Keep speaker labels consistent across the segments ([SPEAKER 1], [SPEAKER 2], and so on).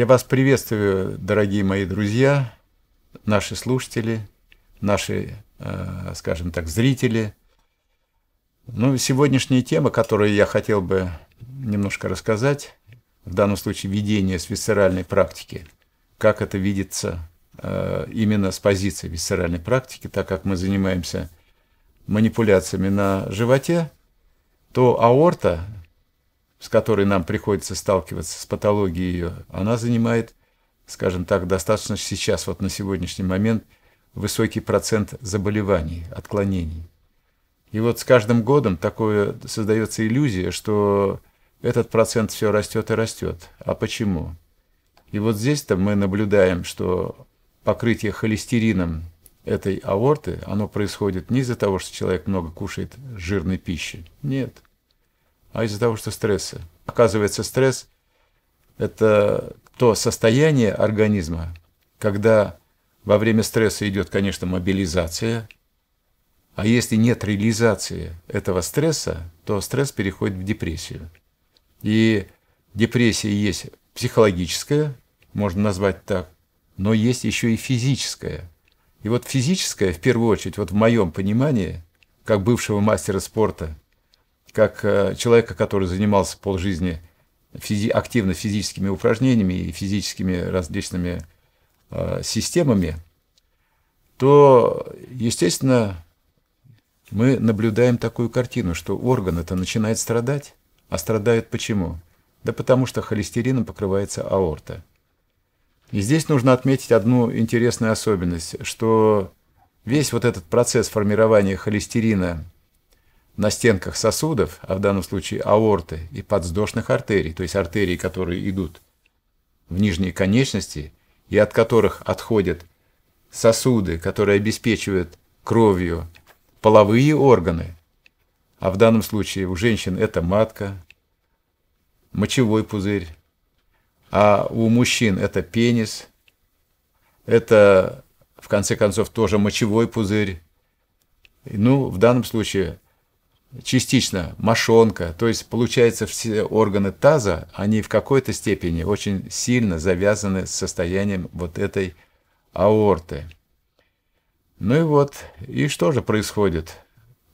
[SPEAKER 1] Я вас приветствую, дорогие мои друзья, наши слушатели, наши, э, скажем так, зрители. Ну, сегодняшняя тема, которую я хотел бы немножко рассказать, в данном случае видение с висцеральной практики, как это видится э, именно с позиции висцеральной практики, так как мы занимаемся манипуляциями на животе, то аорта, с которой нам приходится сталкиваться, с патологией ее, она занимает, скажем так, достаточно сейчас, вот на сегодняшний момент, высокий процент заболеваний, отклонений. И вот с каждым годом такое создается иллюзия, что этот процент все растет и растет. А почему? И вот здесь-то мы наблюдаем, что покрытие холестерином этой аорты, оно происходит не из-за того, что человек много кушает жирной пищи. Нет а из-за того, что стрессы. Оказывается, стресс – это то состояние организма, когда во время стресса идет, конечно, мобилизация, а если нет реализации этого стресса, то стресс переходит в депрессию. И депрессия есть психологическая, можно назвать так, но есть еще и физическая. И вот физическая, в первую очередь, вот в моем понимании, как бывшего мастера спорта – как э, человека, который занимался полжизни физи активно физическими упражнениями и физическими различными э, системами, то, естественно, мы наблюдаем такую картину, что орган это начинает страдать. А страдает почему? Да потому что холестерином покрывается аорта. И здесь нужно отметить одну интересную особенность, что весь вот этот процесс формирования холестерина – на стенках сосудов, а в данном случае аорты и подвздошных артерий, то есть артерий, которые идут в нижние конечности и от которых отходят сосуды, которые обеспечивают кровью половые органы, а в данном случае у женщин это матка, мочевой пузырь, а у мужчин это пенис, это, в конце концов, тоже мочевой пузырь. Ну, в данном случае частично мошонка, то есть получается все органы таза, они в какой-то степени очень сильно завязаны с состоянием вот этой аорты. Ну и вот, и что же происходит?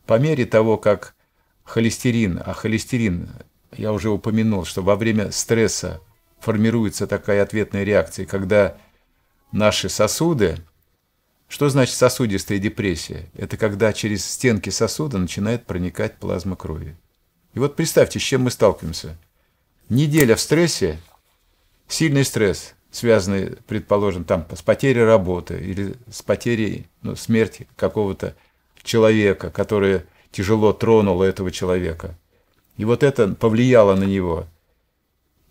[SPEAKER 1] По мере того, как холестерин, а холестерин, я уже упомянул, что во время стресса формируется такая ответная реакция, когда наши сосуды, что значит сосудистая депрессия? Это когда через стенки сосуда начинает проникать плазма крови. И вот представьте, с чем мы сталкиваемся. Неделя в стрессе, сильный стресс, связанный, предположим, там, с потерей работы или с потерей ну, смерти какого-то человека, которое тяжело тронуло этого человека. И вот это повлияло на него –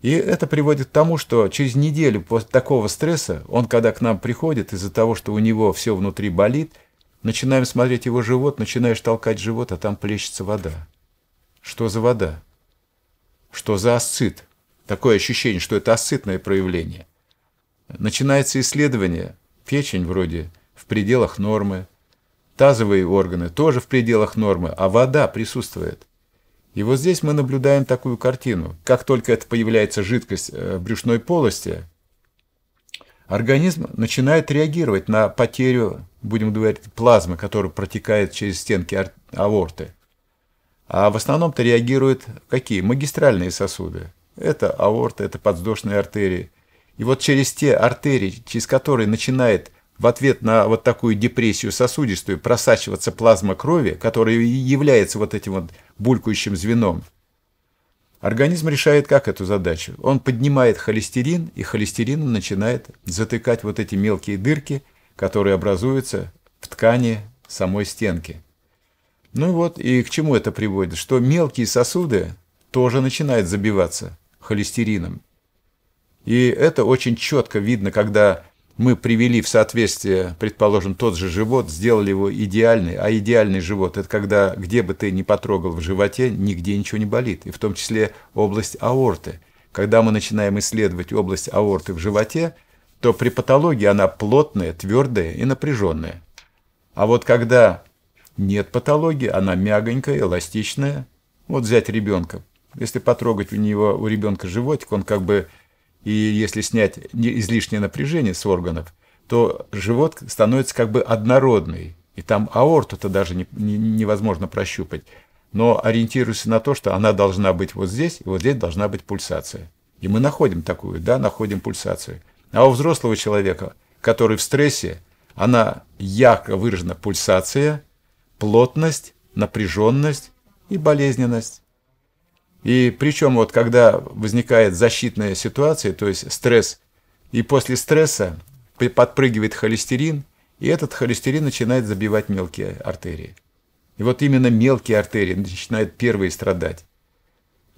[SPEAKER 1] и это приводит к тому, что через неделю после такого стресса, он когда к нам приходит, из-за того, что у него все внутри болит, начинаем смотреть его живот, начинаешь толкать живот, а там плещется вода. Что за вода? Что за асцит? Такое ощущение, что это асцитное проявление. Начинается исследование. Печень вроде в пределах нормы. Тазовые органы тоже в пределах нормы, а вода присутствует. И вот здесь мы наблюдаем такую картину. Как только это появляется жидкость э, в брюшной полости, организм начинает реагировать на потерю, будем говорить, плазмы, которая протекает через стенки аорты. А в основном-то реагируют какие? Магистральные сосуды. Это аорта, это подвздошные артерии. И вот через те артерии, через которые начинает в ответ на вот такую депрессию сосудистую просачиваться плазма крови, которая является вот этим вот булькающим звеном, организм решает как эту задачу. Он поднимает холестерин, и холестерин начинает затыкать вот эти мелкие дырки, которые образуются в ткани самой стенки. Ну вот, и к чему это приводит? Что мелкие сосуды тоже начинают забиваться холестерином. И это очень четко видно, когда мы привели в соответствие, предположим, тот же живот, сделали его идеальный, а идеальный живот – это когда, где бы ты ни потрогал в животе, нигде ничего не болит, и в том числе область аорты. Когда мы начинаем исследовать область аорты в животе, то при патологии она плотная, твердая и напряженная. А вот когда нет патологии, она мягонькая, эластичная. Вот взять ребенка. Если потрогать у него, у ребенка животик, он как бы и если снять излишнее напряжение с органов, то живот становится как бы однородный, и там аорту-то даже не, не, невозможно прощупать. Но ориентируйся на то, что она должна быть вот здесь, и вот здесь должна быть пульсация. И мы находим такую, да, находим пульсацию. А у взрослого человека, который в стрессе, она ярко выражена пульсация, плотность, напряженность и болезненность. И причем вот когда возникает защитная ситуация, то есть стресс, и после стресса подпрыгивает холестерин, и этот холестерин начинает забивать мелкие артерии. И вот именно мелкие артерии начинают первые страдать.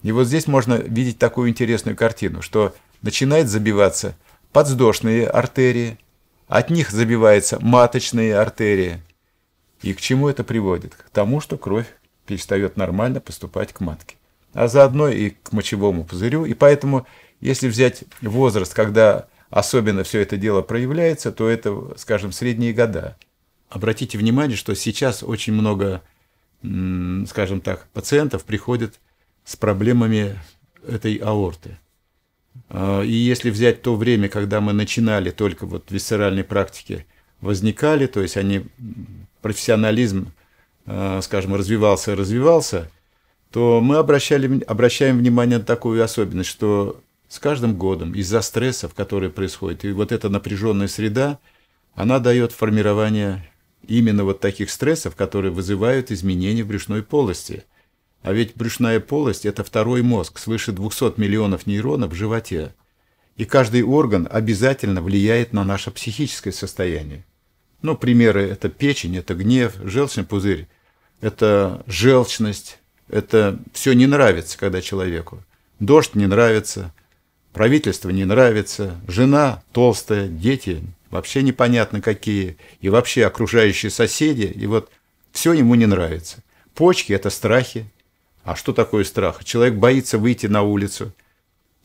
[SPEAKER 1] И вот здесь можно видеть такую интересную картину, что начинает забиваться подвздошные артерии, от них забиваются маточные артерии. И к чему это приводит? К тому, что кровь перестает нормально поступать к матке а заодно и к мочевому пузырю. И поэтому, если взять возраст, когда особенно все это дело проявляется, то это, скажем, средние года. Обратите внимание, что сейчас очень много, скажем так, пациентов приходит с проблемами этой аорты. А, и если взять то время, когда мы начинали только вот висцеральной практики возникали, то есть они профессионализм, а, скажем, развивался, развивался – то мы обращали, обращаем внимание на такую особенность, что с каждым годом из-за стрессов, которые происходят, и вот эта напряженная среда, она дает формирование именно вот таких стрессов, которые вызывают изменения в брюшной полости. А ведь брюшная полость – это второй мозг, свыше 200 миллионов нейронов в животе. И каждый орган обязательно влияет на наше психическое состояние. Ну, примеры – это печень, это гнев, желчный пузырь, это желчность, это все не нравится, когда человеку. Дождь не нравится, правительство не нравится, жена толстая, дети вообще непонятно какие, и вообще окружающие соседи, и вот все ему не нравится. Почки – это страхи. А что такое страх? Человек боится выйти на улицу,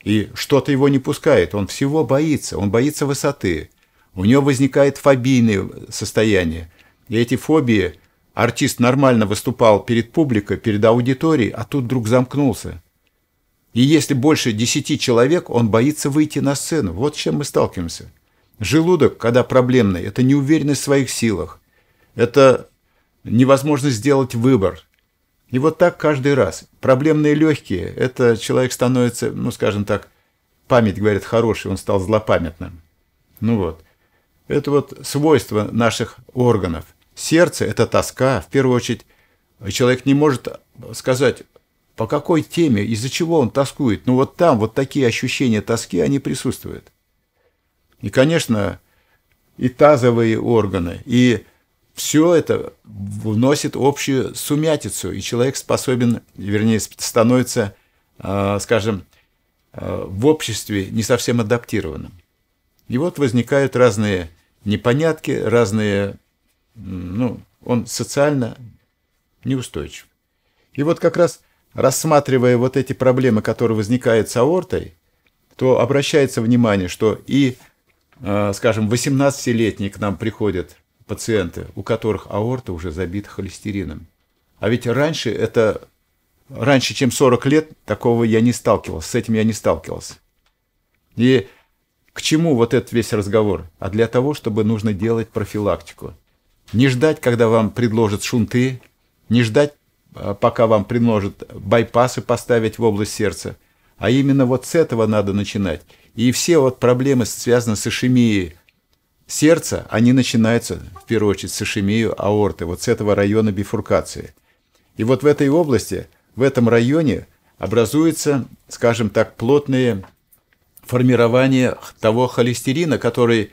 [SPEAKER 1] и что-то его не пускает, он всего боится, он боится высоты. У него возникает фобийное состояние, и эти фобии – Артист нормально выступал перед публикой, перед аудиторией, а тут вдруг замкнулся. И если больше десяти человек, он боится выйти на сцену. Вот с чем мы сталкиваемся. Желудок, когда проблемный, это неуверенность в своих силах. Это невозможность сделать выбор. И вот так каждый раз. Проблемные легкие, это человек становится, ну, скажем так, память, говорит хороший, он стал злопамятным. Ну вот. Это вот свойство наших органов. Сердце – это тоска, в первую очередь. Э, человек не может э, сказать, по какой теме, из-за чего он тоскует. Ну вот там вот такие ощущения тоски, они присутствуют. И, конечно, и тазовые органы, и все это вносит общую сумятицу, и человек способен, вернее, становится, э, скажем, в обществе не совсем адаптированным. И вот возникают разные непонятки, разные ну, он социально неустойчив. И вот как раз рассматривая вот эти проблемы, которые возникают с аортой, то обращается внимание, что и, э, скажем, 18-летние к нам приходят пациенты, у которых аорта уже забита холестерином. А ведь раньше это, раньше, чем 40 лет, такого я не сталкивался, с этим я не сталкивался. И к чему вот этот весь разговор? А для того, чтобы нужно делать профилактику – не ждать, когда вам предложат шунты, не ждать, а, пока вам предложат байпасы поставить в область сердца, а именно вот с этого надо начинать. И все вот проблемы связаны с ишемией сердца, они начинаются в первую очередь с ишемию аорты, вот с этого района бифуркации. И вот в этой области, в этом районе образуется, скажем так, плотные формирование того холестерина, который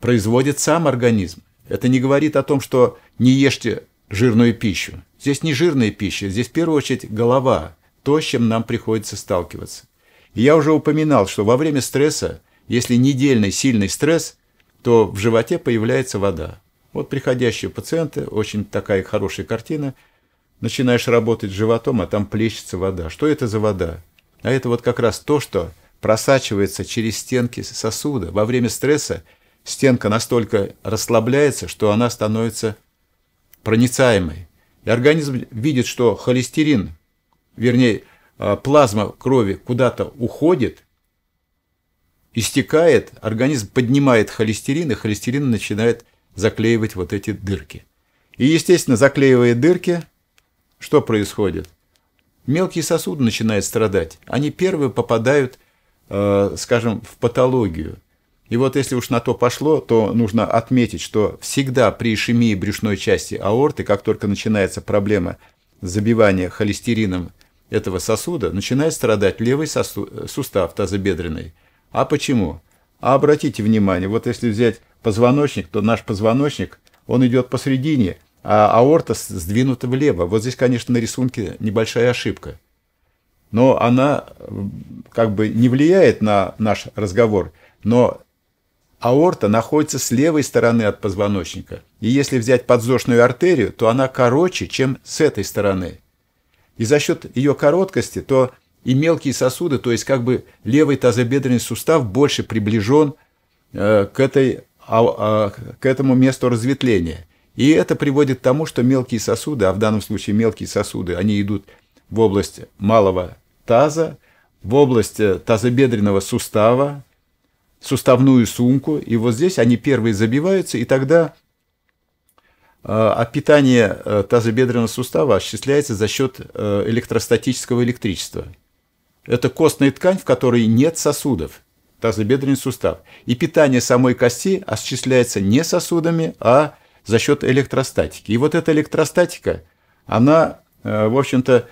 [SPEAKER 1] производит сам организм. Это не говорит о том, что не ешьте жирную пищу. Здесь не жирная пища, здесь в первую очередь голова, то, с чем нам приходится сталкиваться. И я уже упоминал, что во время стресса, если недельный сильный стресс, то в животе появляется вода. Вот приходящие пациенты, очень такая хорошая картина, начинаешь работать животом, а там плещется вода. Что это за вода? А это вот как раз то, что просачивается через стенки сосуда. Во время стресса стенка настолько расслабляется, что она становится проницаемой. И организм видит, что холестерин, вернее, а, плазма крови куда-то уходит, истекает, организм поднимает холестерин, и холестерин начинает заклеивать вот эти дырки. И, естественно, заклеивая дырки, что происходит? Мелкие сосуды начинают страдать. Они первые попадают, а, скажем, в патологию – и вот если уж на то пошло, то нужно отметить, что всегда при ишемии брюшной части аорты, как только начинается проблема забивания холестерином этого сосуда, начинает страдать левый сосуд, э, сустав тазобедренный. А почему? А обратите внимание, вот если взять позвоночник, то наш позвоночник, он идет посередине, а аорта сдвинута влево. Вот здесь, конечно, на рисунке небольшая ошибка. Но она как бы не влияет на наш разговор, но Аорта находится с левой стороны от позвоночника, и если взять подвздошную артерию, то она короче, чем с этой стороны. И за счет ее короткости, то и мелкие сосуды, то есть как бы левый тазобедренный сустав больше приближен э, к, этой, а, а, к этому месту разветвления. И это приводит к тому, что мелкие сосуды, а в данном случае мелкие сосуды, они идут в область малого таза, в область э, тазобедренного сустава, суставную сумку, и вот здесь они первые забиваются, и тогда а э, питание э, тазобедренного сустава осуществляется за счет э, электростатического электричества. Это костная ткань, в которой нет сосудов, тазобедренный сустав. И питание самой кости осуществляется не сосудами, а за счет электростатики. И вот эта электростатика, она, в общем-то,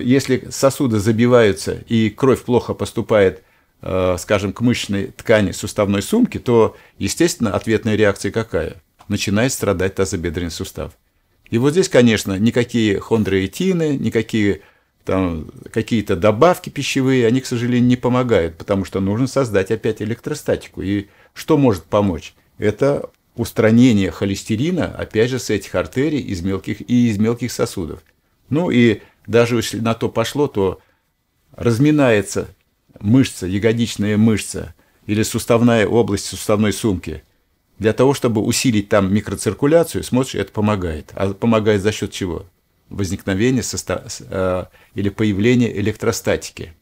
[SPEAKER 1] если сосуды забиваются и кровь плохо поступает Э, скажем, к мышечной ткани суставной сумки, то, естественно, ответная реакция какая? Начинает страдать тазобедренный сустав. И вот здесь, конечно, никакие хондроитины, никакие там какие-то добавки пищевые, они, к сожалению, не помогают, потому что нужно создать опять электростатику. И что может помочь? Это устранение холестерина, опять же, с этих артерий из мелких, и из мелких сосудов. Ну и даже если на то пошло, то разминается мышца, ягодичная мышца или суставная область суставной сумки. Для того, чтобы усилить там микроциркуляцию, смотришь, это помогает. А помогает за счет чего? Возникновение соста... Э, или появление электростатики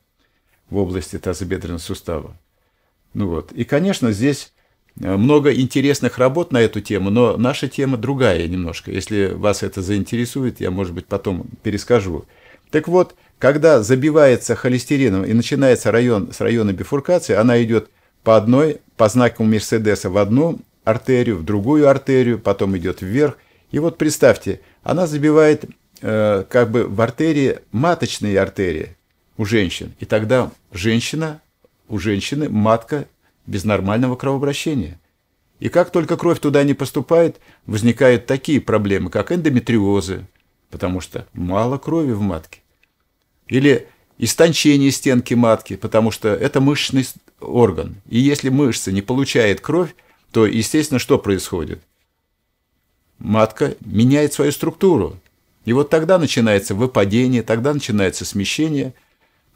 [SPEAKER 1] в области тазобедренного сустава. Ну вот. И, конечно, здесь э, много интересных работ на эту тему, но наша тема другая немножко. Если вас это заинтересует, я, может быть, потом перескажу. Так вот, когда забивается холестерином и начинается район с района бифуркации, она идет по одной, по знаку Мерседеса в одну артерию, в другую артерию, потом идет вверх. И вот представьте, она забивает э, как бы в артерии маточные артерии у женщин. И тогда женщина, у женщины матка без нормального кровообращения. И как только кровь туда не поступает, возникают такие проблемы, как эндометриозы, потому что мало крови в матке. Или истончение стенки матки, потому что это мышечный орган. И если мышца не получает кровь, то, естественно, что происходит? Матка меняет свою структуру. И вот тогда начинается выпадение, тогда начинается смещение.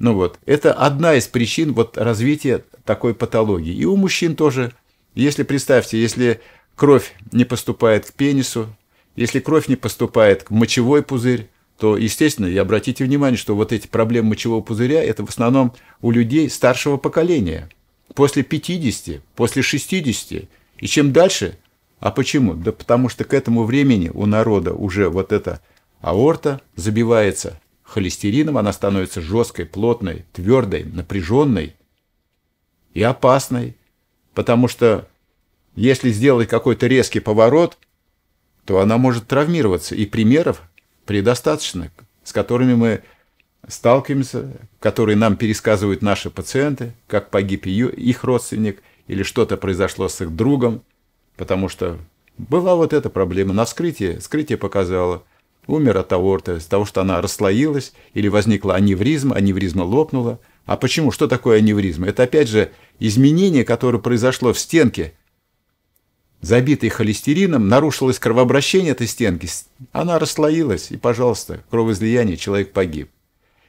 [SPEAKER 1] Ну вот, это одна из причин вот развития такой патологии. И у мужчин тоже. Если, представьте, если кровь не поступает к пенису, если кровь не поступает к мочевой пузырь, то, естественно, и обратите внимание, что вот эти проблемы мочевого пузыря – это в основном у людей старшего поколения, после 50, после 60. И чем дальше, а почему? Да потому что к этому времени у народа уже вот эта аорта забивается холестерином, она становится жесткой, плотной, твердой, напряженной и опасной, потому что если сделать какой-то резкий поворот, то она может травмироваться. И примеров предостаточно, с которыми мы сталкиваемся, которые нам пересказывают наши пациенты, как погиб ее, их родственник, или что-то произошло с их другом, потому что была вот эта проблема на вскрытии, вскрытие показало, умер от аорта, из за того, что она расслоилась, или возникла аневризма, аневризма лопнула. А почему? Что такое аневризма? Это опять же изменение, которое произошло в стенке – забитой холестерином, нарушилось кровообращение этой стенки, она расслоилась, и, пожалуйста, кровоизлияние, человек погиб.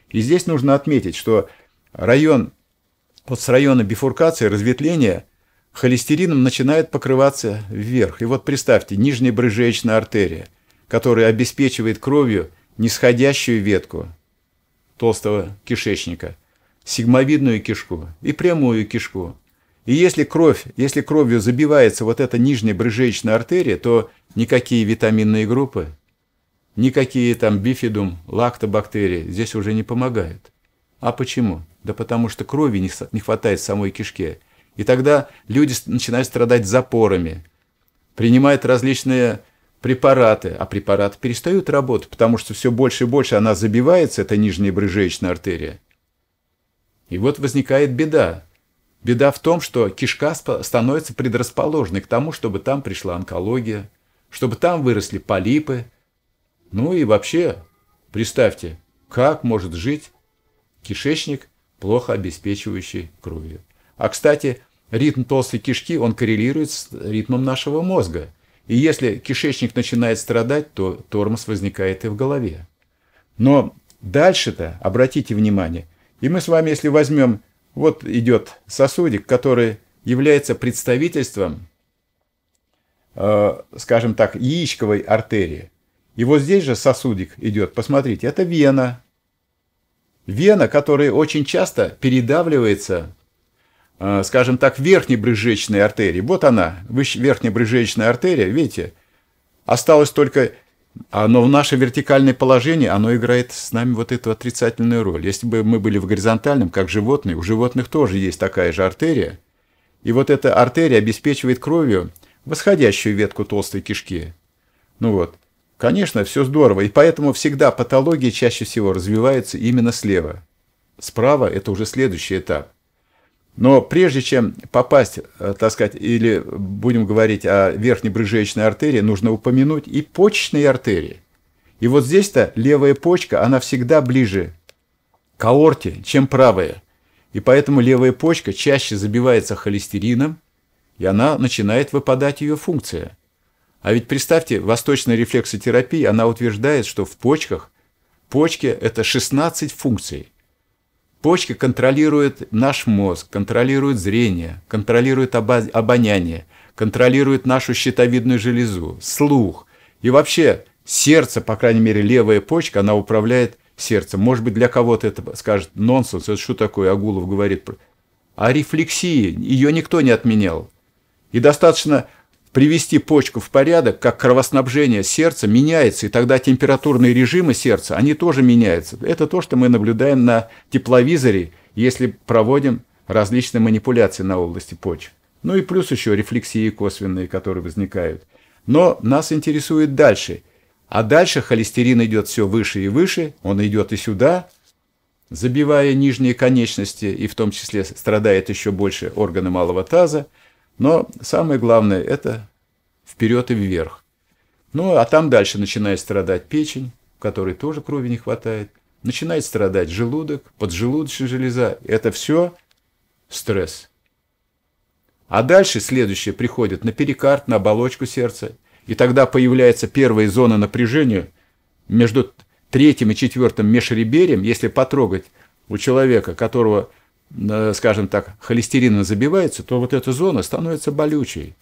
[SPEAKER 1] И здесь нужно отметить, что район, вот с района бифуркации, разветвления, холестерином начинает покрываться вверх. И вот представьте, нижняя брыжеечная артерия, которая обеспечивает кровью нисходящую ветку толстого кишечника, сигмовидную кишку и прямую кишку – и если кровь, если кровью забивается вот эта нижняя брыжеечная артерия, то никакие витаминные группы, никакие там бифидум, лактобактерии здесь уже не помогают. А почему? Да потому что крови не хватает в самой кишке. И тогда люди начинают страдать запорами, принимают различные препараты, а препараты перестают работать, потому что все больше и больше она забивается, эта нижняя брыжеечная артерия. И вот возникает беда. Беда в том, что кишка становится предрасположенной к тому, чтобы там пришла онкология, чтобы там выросли полипы. Ну и вообще, представьте, как может жить кишечник, плохо обеспечивающий кровью. А, кстати, ритм толстой кишки, он коррелирует с ритмом нашего мозга. И если кишечник начинает страдать, то тормоз возникает и в голове. Но дальше-то, обратите внимание, и мы с вами, если возьмем вот идет сосудик, который является представительством, э, скажем так, яичковой артерии. И вот здесь же сосудик идет, посмотрите, это вена. Вена, которая очень часто передавливается, э, скажем так, верхней брыжечной артерии. Вот она, верхняя брыжечная артерия, видите, осталось только но в наше вертикальное положение оно играет с нами вот эту отрицательную роль. Если бы мы были в горизонтальном, как животные, у животных тоже есть такая же артерия. И вот эта артерия обеспечивает кровью восходящую ветку толстой кишки. Ну вот. Конечно, все здорово, и поэтому всегда патология чаще всего развивается именно слева. Справа – это уже следующий этап. Но прежде чем попасть, э, так сказать, или будем говорить о верхней брыжеечной артерии, нужно упомянуть и почечные артерии. И вот здесь-то левая почка, она всегда ближе к аорте, чем правая. И поэтому левая почка чаще забивается холестерином, и она начинает выпадать ее функция. А ведь представьте, восточная рефлексотерапия, она утверждает, что в почках, почки – это 16 функций. Почки контролируют наш мозг, контролируют зрение, контролируют обоняние, контролируют нашу щитовидную железу, слух. И вообще сердце, по крайней мере, левая почка, она управляет сердцем. Может быть, для кого-то это скажет нонсенс, это что такое, Агулов говорит. А рефлексии, ее никто не отменял. И достаточно привести почку в порядок, как кровоснабжение сердца меняется, и тогда температурные режимы сердца, они тоже меняются. Это то, что мы наблюдаем на тепловизоре, если проводим различные манипуляции на области почек. Ну и плюс еще рефлексии косвенные, которые возникают. Но нас интересует дальше. А дальше холестерин идет все выше и выше, он идет и сюда, забивая нижние конечности, и в том числе страдает еще больше органы малого таза – но самое главное – это вперед и вверх. Ну, а там дальше начинает страдать печень, в которой тоже крови не хватает. Начинает страдать желудок, поджелудочная железа. Это все стресс. А дальше следующее приходит на перикард, на оболочку сердца. И тогда появляется первая зона напряжения между третьим и четвертым межреберием. если потрогать у человека, которого Э, скажем так, холестерина забивается, то вот эта зона становится болючей.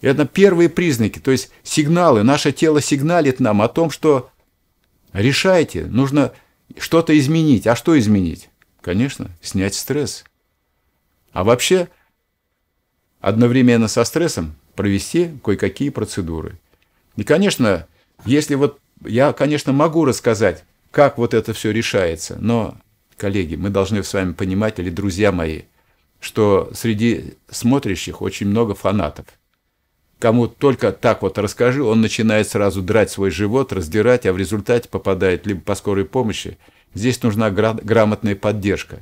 [SPEAKER 1] И Это первые признаки, то есть сигналы. Наше тело сигналит нам о том, что решайте, нужно что-то изменить. А что изменить? Конечно, снять стресс. А вообще, одновременно со стрессом провести кое-какие процедуры. И, конечно, если вот я, конечно, могу рассказать, как вот это все решается, но коллеги, мы должны с вами понимать, или друзья мои, что среди смотрящих очень много фанатов. Кому только так вот расскажи, он начинает сразу драть свой живот, раздирать, а в результате попадает либо по скорой помощи. Здесь нужна грамотная поддержка.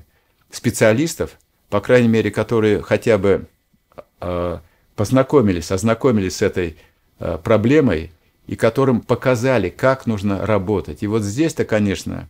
[SPEAKER 1] Специалистов, по крайней мере, которые хотя бы э, познакомились, ознакомились с этой э, проблемой, и которым показали, как нужно работать. И вот здесь-то, конечно,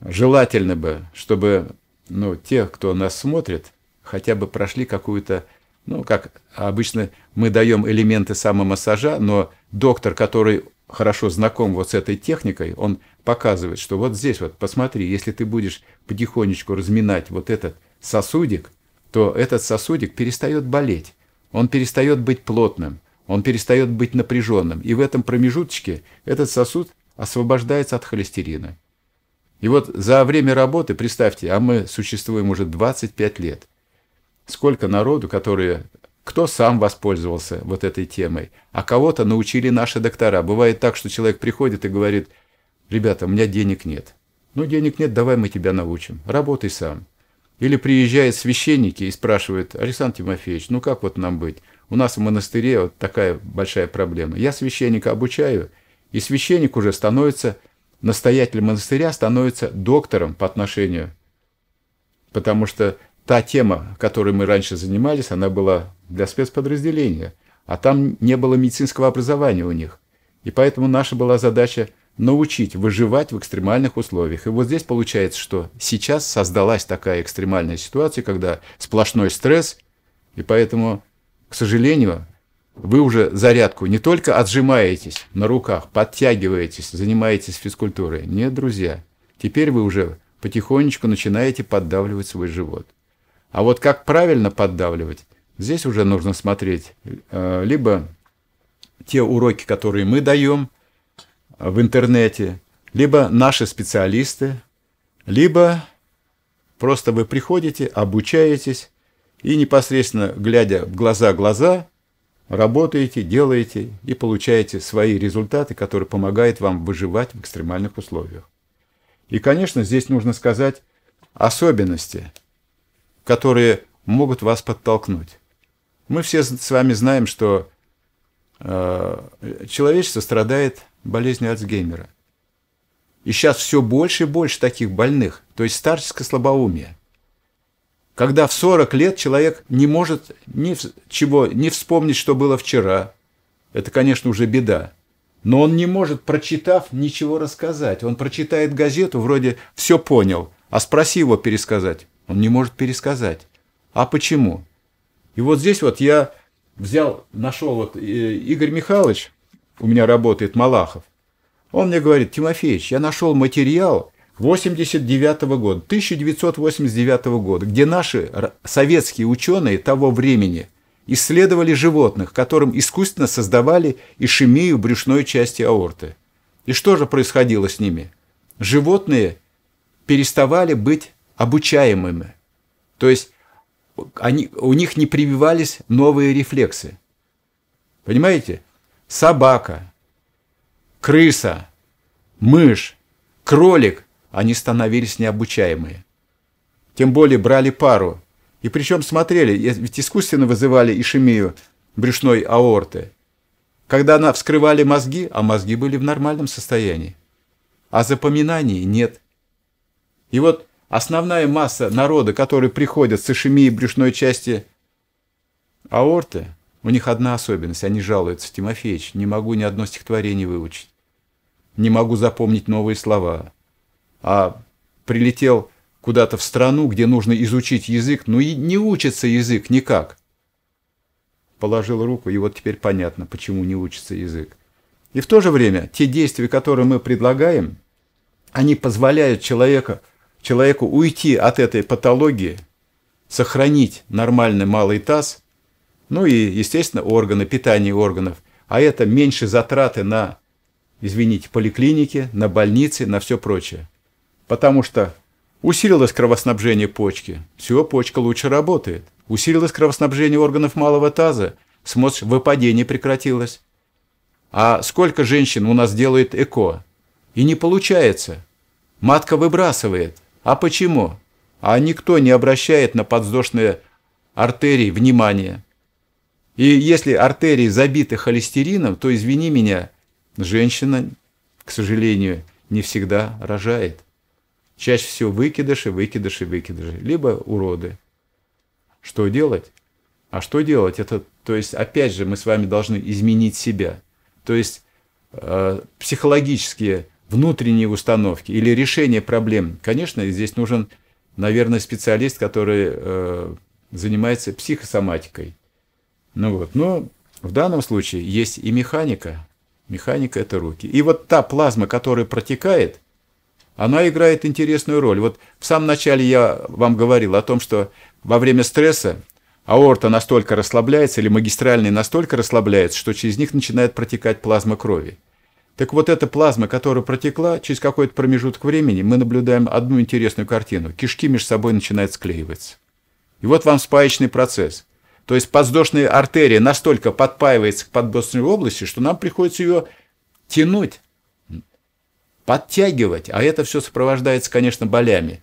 [SPEAKER 1] Желательно бы, чтобы ну, те, кто нас смотрит, хотя бы прошли какую-то, ну, как обычно мы даем элементы самомассажа, но доктор, который хорошо знаком вот с этой техникой, он показывает, что вот здесь вот, посмотри, если ты будешь потихонечку разминать вот этот сосудик, то этот сосудик перестает болеть, он перестает быть плотным, он перестает быть напряженным, и в этом промежуточке этот сосуд освобождается от холестерина. И вот за время работы, представьте, а мы существуем уже 25 лет, сколько народу, которые кто сам воспользовался вот этой темой, а кого-то научили наши доктора. Бывает так, что человек приходит и говорит, ребята, у меня денег нет. Ну, денег нет, давай мы тебя научим, работай сам. Или приезжают священники и спрашивают, Александр Тимофеевич, ну как вот нам быть? У нас в монастыре вот такая большая проблема. Я священника обучаю, и священник уже становится настоятель монастыря становится доктором по отношению, потому что та тема, которой мы раньше занимались, она была для спецподразделения, а там не было медицинского образования у них. И поэтому наша была задача научить выживать в экстремальных условиях. И вот здесь получается, что сейчас создалась такая экстремальная ситуация, когда сплошной стресс, и поэтому, к сожалению, вы уже зарядку не только отжимаетесь на руках, подтягиваетесь, занимаетесь физкультурой. Нет, друзья, теперь вы уже потихонечку начинаете поддавливать свой живот. А вот как правильно поддавливать, здесь уже нужно смотреть э, либо те уроки, которые мы даем э, в интернете, либо наши специалисты, либо просто вы приходите, обучаетесь, и непосредственно глядя в глаза-глаза, Работаете, делаете и получаете свои результаты, которые помогают вам выживать в экстремальных условиях. И, конечно, здесь нужно сказать особенности, которые могут вас подтолкнуть. Мы все с вами знаем, что э, человечество страдает болезнью Альцгеймера. И сейчас все больше и больше таких больных, то есть старческое слабоумие – когда в 40 лет человек не может ни чего не вспомнить, что было вчера. Это, конечно, уже беда. Но он не может, прочитав, ничего рассказать. Он прочитает газету, вроде «все понял», а спроси его пересказать. Он не может пересказать. А почему? И вот здесь вот я взял, нашел вот э, Игорь Михайлович, у меня работает Малахов, он мне говорит, Тимофеевич, я нашел материал, 89 -го года, 1989 -го года, где наши советские ученые того времени исследовали животных, которым искусственно создавали ишемию брюшной части аорты. И что же происходило с ними? Животные переставали быть обучаемыми. То есть они, у них не прививались новые рефлексы. Понимаете? Собака, крыса, мышь, кролик они становились необучаемые. Тем более брали пару. И причем смотрели, ведь искусственно вызывали ишемию брюшной аорты. Когда она вскрывали мозги, а мозги были в нормальном состоянии. А запоминаний нет. И вот основная масса народа, которые приходят с ишемией брюшной части аорты, у них одна особенность, они жалуются, Тимофеич, не могу ни одно стихотворение выучить. Не могу запомнить новые слова а прилетел куда-то в страну, где нужно изучить язык, но ну и не учится язык никак. Положил руку, и вот теперь понятно, почему не учится язык. И в то же время те действия, которые мы предлагаем, они позволяют человеку человеку уйти от этой патологии, сохранить нормальный малый таз, ну и, естественно, органы, питание органов. А это меньше затраты на, извините, поликлиники, на больницы, на все прочее потому что усилилось кровоснабжение почки, все, почка лучше работает. Усилилось кровоснабжение органов малого таза, смочь выпадение прекратилось. А сколько женщин у нас делает ЭКО? И не получается. Матка выбрасывает. А почему? А никто не обращает на подвздошные артерии внимания. И если артерии забиты холестерином, то, извини меня, женщина, к сожалению, не всегда рожает. Чаще всего выкидыши, выкидыши, выкидыши. Либо уроды. Что делать? А что делать? Это, то есть, опять же, мы с вами должны изменить себя. То есть, э, психологические внутренние установки или решение проблем. Конечно, здесь нужен, наверное, специалист, который э, занимается психосоматикой. Ну вот. Но в данном случае есть и механика. Механика – это руки. И вот та плазма, которая протекает – она играет интересную роль. Вот в самом начале я вам говорил о том, что во время стресса аорта настолько расслабляется или магистральная настолько расслабляется, что через них начинает протекать плазма крови. Так вот эта плазма, которая протекла, через какой-то промежуток времени мы наблюдаем одну интересную картину. Кишки между собой начинают склеиваться. И вот вам спаечный процесс. То есть подвздошная артерия настолько подпаивается к подвздошной области, что нам приходится ее тянуть подтягивать, а это все сопровождается, конечно, болями.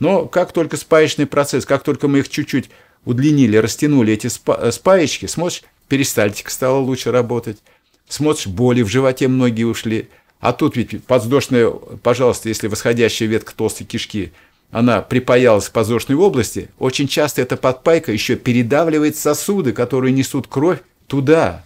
[SPEAKER 1] Но как только спаечный процесс, как только мы их чуть-чуть удлинили, растянули эти спа э, спаечки, смотришь, перистальтика стала лучше работать, смотришь, боли в животе многие ушли. А тут ведь подвздошная, пожалуйста, если восходящая ветка толстой кишки, она припаялась к подвздошной области, очень часто эта подпайка еще передавливает сосуды, которые несут кровь туда,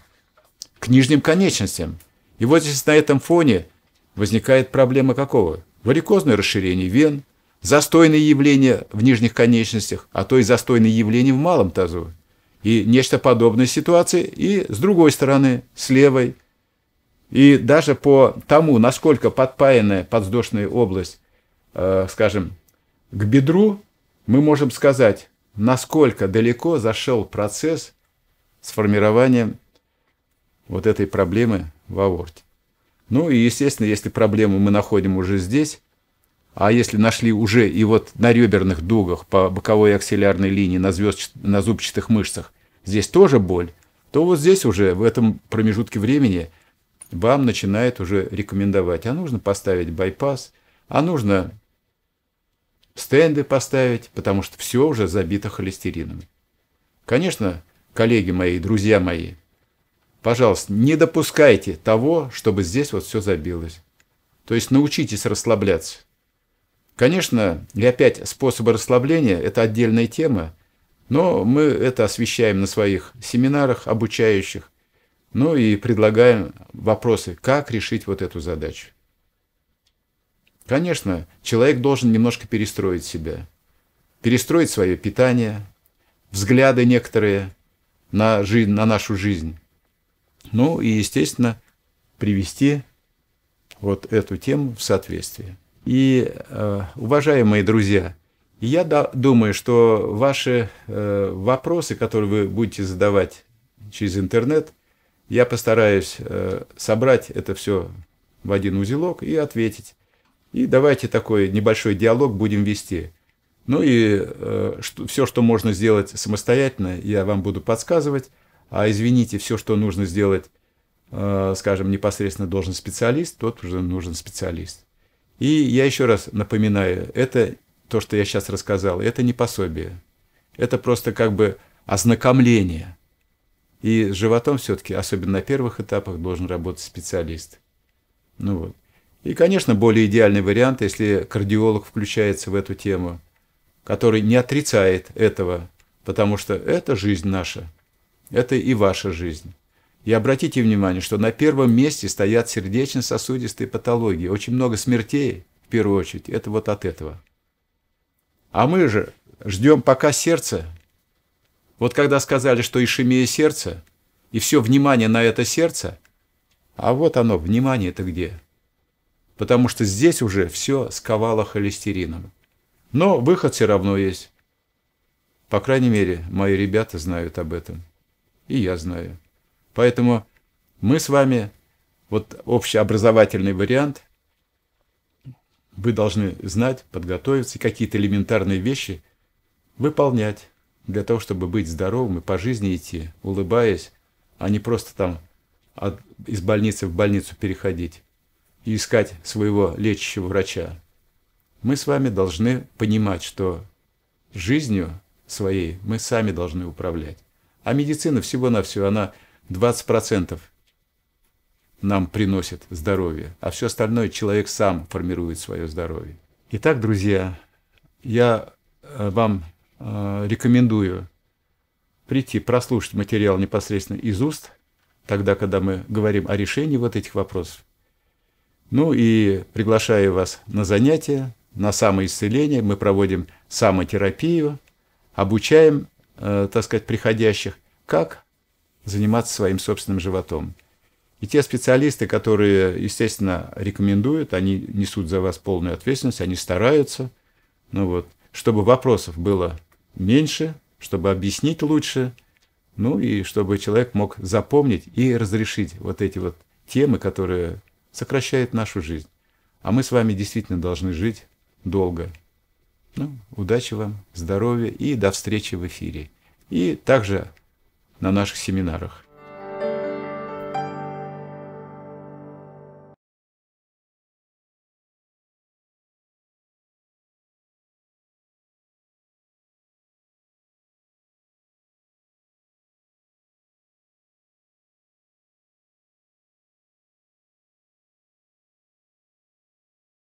[SPEAKER 1] к нижним конечностям. И вот здесь на этом фоне возникает проблема какого? Варикозное расширение вен, застойные явления в нижних конечностях, а то и застойные явления в малом тазу. И нечто подобное ситуации и с другой стороны, с левой. И даже по тому, насколько подпаянная подвздошная область, э, скажем, к бедру, мы можем сказать, насколько далеко зашел процесс с формированием вот этой проблемы в аорте. Ну и, естественно, если проблему мы находим уже здесь, а если нашли уже и вот на реберных дугах по боковой аксиллярной линии на, звезд... на зубчатых мышцах здесь тоже боль, то вот здесь уже в этом промежутке времени вам начинает уже рекомендовать, а нужно поставить байпас, а нужно стенды поставить, потому что все уже забито холестерином. Конечно, коллеги мои, друзья мои – Пожалуйста, не допускайте того, чтобы здесь вот все забилось. То есть научитесь расслабляться. Конечно, и опять способы расслабления – это отдельная тема, но мы это освещаем на своих семинарах обучающих, ну и предлагаем вопросы, как решить вот эту задачу. Конечно, человек должен немножко перестроить себя, перестроить свое питание, взгляды некоторые на, жизнь, на нашу жизнь. Ну и, естественно, привести вот эту тему в соответствие. И, э, уважаемые друзья, я думаю, что ваши э, вопросы, которые вы будете задавать через интернет, я постараюсь э, собрать это все в один узелок и ответить. И давайте такой небольшой диалог будем вести. Ну и э, что, все, что можно сделать самостоятельно, я вам буду подсказывать а извините, все, что нужно сделать, э, скажем, непосредственно должен специалист, тот уже нужен специалист. И я еще раз напоминаю, это то, что я сейчас рассказал, это не пособие. Это просто как бы ознакомление. И с животом все-таки, особенно на первых этапах, должен работать специалист. Ну вот. И, конечно, более идеальный вариант, если кардиолог включается в эту тему, который не отрицает этого, потому что это жизнь наша – это и ваша жизнь. И обратите внимание, что на первом месте стоят сердечно-сосудистые патологии. Очень много смертей, в первую очередь, это вот от этого. А мы же ждем пока сердце. Вот когда сказали, что ишемия сердца, и все внимание на это сердце, а вот оно, внимание это где? Потому что здесь уже все сковало холестерином. Но выход все равно есть. По крайней мере, мои ребята знают об этом и я знаю. Поэтому мы с вами, вот общеобразовательный вариант, вы должны знать, подготовиться какие-то элементарные вещи выполнять для того, чтобы быть здоровым и по жизни идти, улыбаясь, а не просто там от, из больницы в больницу переходить и искать своего лечащего врача. Мы с вами должны понимать, что жизнью своей мы сами должны управлять. А медицина всего-навсего, она 20% нам приносит здоровье, а все остальное человек сам формирует свое здоровье. Итак, друзья, я э, вам э, рекомендую прийти, прослушать материал непосредственно из уст, тогда, когда мы говорим о решении вот этих вопросов. Ну и приглашаю вас на занятия, на самоисцеление. Мы проводим самотерапию, обучаем э, так сказать, приходящих, как заниматься своим собственным животом. И те специалисты, которые, естественно, рекомендуют, они несут за вас полную ответственность, они стараются, ну вот, чтобы вопросов было меньше, чтобы объяснить лучше, ну и чтобы человек мог запомнить и разрешить вот эти вот темы, которые сокращают нашу жизнь. А мы с вами действительно должны жить долго. Ну, удачи вам, здоровья и до встречи в эфире. И также на наших семинарах.